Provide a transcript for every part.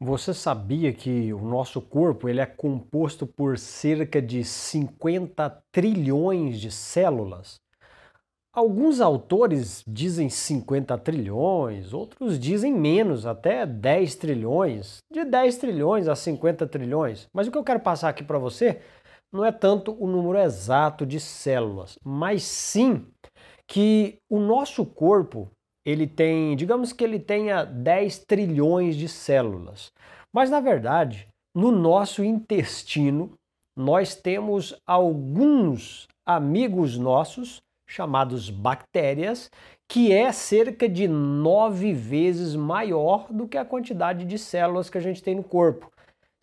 Você sabia que o nosso corpo ele é composto por cerca de 50 trilhões de células? Alguns autores dizem 50 trilhões, outros dizem menos, até 10 trilhões, de 10 trilhões a 50 trilhões. Mas o que eu quero passar aqui para você não é tanto o número exato de células, mas sim que o nosso corpo ele tem, digamos que ele tenha 10 trilhões de células. Mas na verdade, no nosso intestino, nós temos alguns amigos nossos chamados bactérias, que é cerca de nove vezes maior do que a quantidade de células que a gente tem no corpo.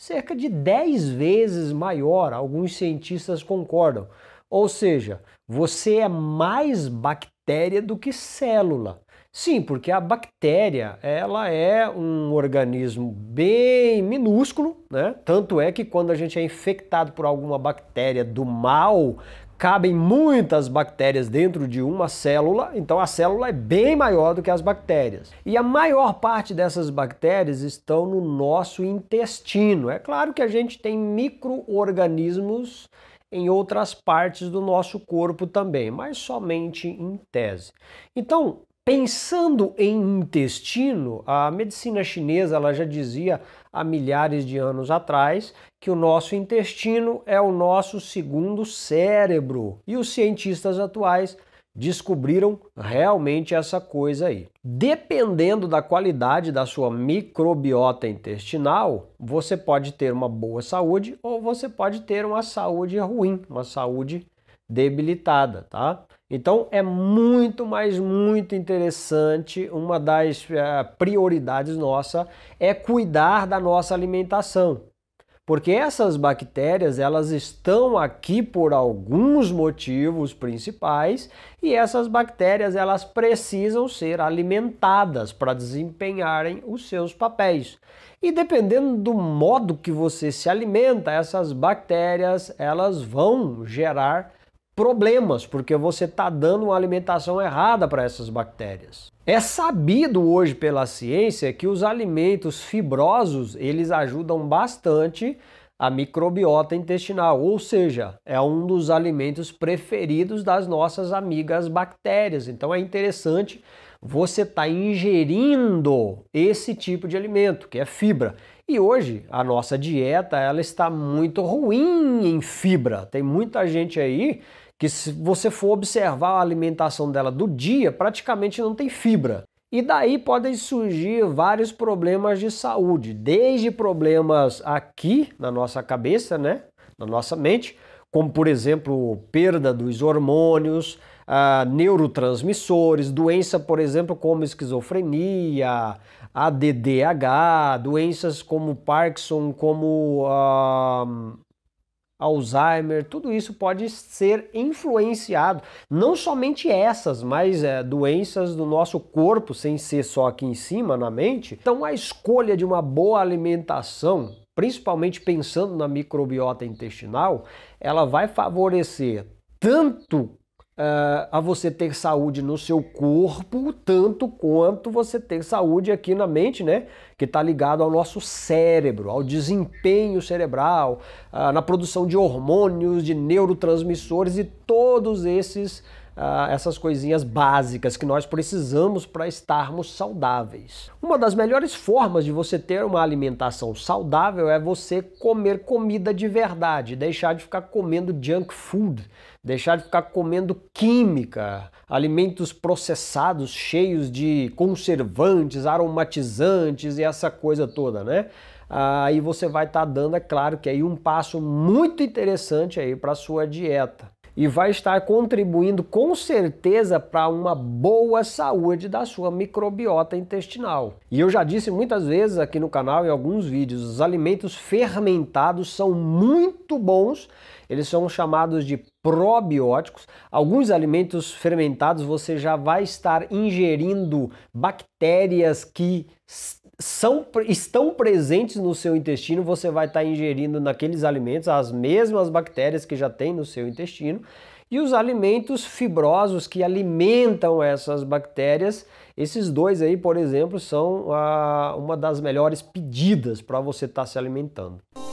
Cerca de dez vezes maior, alguns cientistas concordam. Ou seja, você é mais bactéria do que célula. Sim, porque a bactéria ela é um organismo bem minúsculo, né? Tanto é que quando a gente é infectado por alguma bactéria do mal, cabem muitas bactérias dentro de uma célula, então a célula é bem maior do que as bactérias. E a maior parte dessas bactérias estão no nosso intestino. É claro que a gente tem micro-organismos em outras partes do nosso corpo também, mas somente em tese. Então, Pensando em intestino, a medicina chinesa ela já dizia há milhares de anos atrás que o nosso intestino é o nosso segundo cérebro. E os cientistas atuais descobriram realmente essa coisa aí. Dependendo da qualidade da sua microbiota intestinal, você pode ter uma boa saúde ou você pode ter uma saúde ruim, uma saúde debilitada, tá? Então é muito, mais muito interessante. Uma das eh, prioridades nossa é cuidar da nossa alimentação. Porque essas bactérias, elas estão aqui por alguns motivos principais, e essas bactérias, elas precisam ser alimentadas para desempenharem os seus papéis. E dependendo do modo que você se alimenta, essas bactérias, elas vão gerar problemas, porque você está dando uma alimentação errada para essas bactérias. É sabido hoje pela ciência que os alimentos fibrosos, eles ajudam bastante a microbiota intestinal, ou seja, é um dos alimentos preferidos das nossas amigas bactérias. Então é interessante você está ingerindo esse tipo de alimento, que é fibra. E hoje a nossa dieta ela está muito ruim em fibra. Tem muita gente aí que se você for observar a alimentação dela do dia, praticamente não tem fibra. E daí podem surgir vários problemas de saúde, desde problemas aqui na nossa cabeça, né, na nossa mente, como por exemplo, perda dos hormônios, neurotransmissores, doença, por exemplo, como esquizofrenia, ADDH, doenças como Parkinson, como Alzheimer, tudo isso pode ser influenciado. Não somente essas, mas eh, doenças do nosso corpo, sem ser só aqui em cima na mente. Então, a escolha de uma boa alimentação, principalmente pensando na microbiota intestinal, ela vai favorecer tanto uh, a você ter saúde no seu corpo, tanto quanto você ter saúde aqui na mente, né? Que está ligado ao nosso cérebro, ao desempenho cerebral, uh, na produção de hormônios, de neurotransmissores e todos esses ah, essas coisinhas básicas que nós precisamos para estarmos saudáveis. Uma das melhores formas de você ter uma alimentação saudável é você comer comida de verdade, deixar de ficar comendo junk food, deixar de ficar comendo química, alimentos processados cheios de conservantes, aromatizantes e essa coisa toda, né? Aí você vai estar tá dando, é claro, que aí um passo muito interessante aí para sua dieta e vai estar contribuindo com certeza para uma boa saúde da sua microbiota intestinal. E eu já disse muitas vezes aqui no canal em alguns vídeos, os alimentos fermentados são muito bons, eles são chamados de probióticos. Alguns alimentos fermentados você já vai estar ingerindo bactérias que são, estão presentes no seu intestino, você vai estar tá ingerindo naqueles alimentos as mesmas bactérias que já tem no seu intestino. E os alimentos fibrosos que alimentam essas bactérias, esses dois aí, por exemplo, são a, uma das melhores pedidas para você estar tá se alimentando.